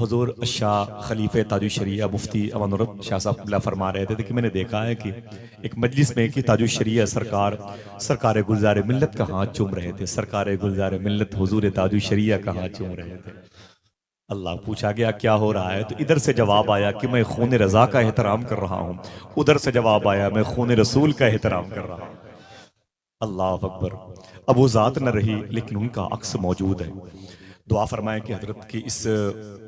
हजूर शाह खलीफे ताजु शरिया मुफ्ती अमानुरब शाह साहब फरमा रहे थे कि मैंने देखा है कि एक मजलिस में कि ताजु शरिया सरकार सरकार गुलजार मिलत का हाथ चूम रहे थे सरकार गुलजार मिलत हजूर ताजु शरिया का हाथ चूम रहे थे अल्लाह पूछा गया क्या हो रहा है तो इधर से जवाब आया कि मैं खून रज़ा का एहतराम कर रहा हूँ उधर से जवाब आया मैं खून रसूल का एहतराम कर रहा हूँ अल्लाह अकबर अब वो ज़ात न रही लेकिन उनका अक्स मौजूद है दुआ फरमाए कि हजरत की इस